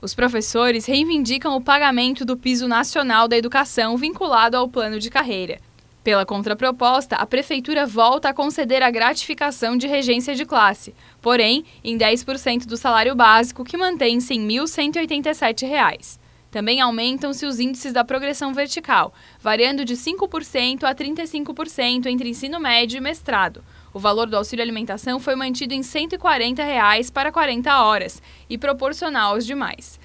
Os professores reivindicam o pagamento do piso nacional da educação vinculado ao plano de carreira. Pela contraproposta, a prefeitura volta a conceder a gratificação de regência de classe, porém em 10% do salário básico, que mantém-se em R$ 1.187. Também aumentam-se os índices da progressão vertical, variando de 5% a 35% entre ensino médio e mestrado. O valor do auxílio alimentação foi mantido em R$ 140 reais para 40 horas e proporcional aos demais.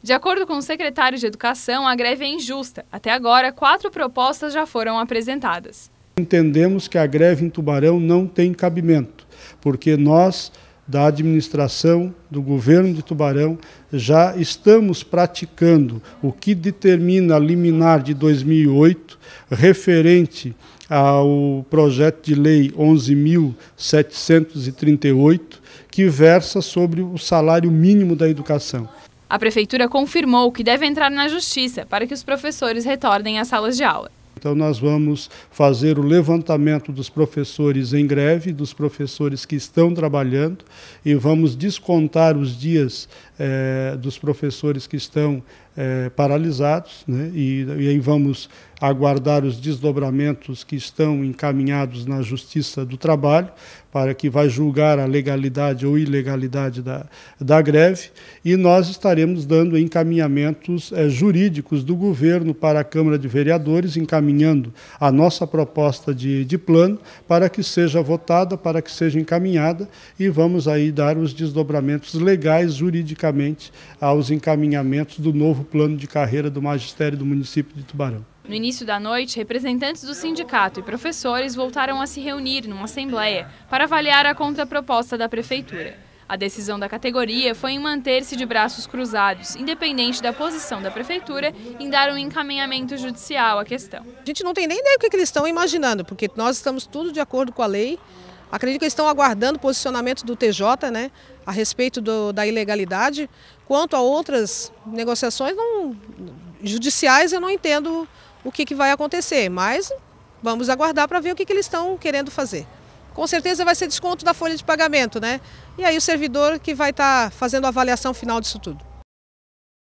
De acordo com o secretário de Educação, a greve é injusta. Até agora, quatro propostas já foram apresentadas. Entendemos que a greve em Tubarão não tem cabimento, porque nós, da administração, do governo de Tubarão, já estamos praticando o que determina a liminar de 2008, referente ao projeto de lei 11.738, que versa sobre o salário mínimo da educação. A prefeitura confirmou que deve entrar na justiça para que os professores retornem às salas de aula. Então, nós vamos fazer o levantamento dos professores em greve, dos professores que estão trabalhando, e vamos descontar os dias é, dos professores que estão é, paralisados, né? e, e, aí vamos aguardar os desdobramentos que estão encaminhados na Justiça do Trabalho, para que vai julgar a legalidade ou ilegalidade da, da greve, e nós estaremos dando encaminhamentos é, jurídicos do governo para a Câmara de Vereadores, encaminhando a nossa proposta de, de plano para que seja votada, para que seja encaminhada, e vamos aí dar os desdobramentos legais, juridicamente especificamente aos encaminhamentos do novo plano de carreira do magistério do município de Tubarão. No início da noite, representantes do sindicato e professores voltaram a se reunir numa assembleia para avaliar a contraproposta da prefeitura. A decisão da categoria foi em manter-se de braços cruzados, independente da posição da prefeitura, em dar um encaminhamento judicial à questão. A gente não tem nem ideia o que eles estão imaginando, porque nós estamos tudo de acordo com a lei, Acredito que eles estão aguardando o posicionamento do TJ né, a respeito do, da ilegalidade. Quanto a outras negociações não, judiciais, eu não entendo o que, que vai acontecer, mas vamos aguardar para ver o que, que eles estão querendo fazer. Com certeza vai ser desconto da folha de pagamento, né? E aí o servidor que vai estar tá fazendo a avaliação final disso tudo.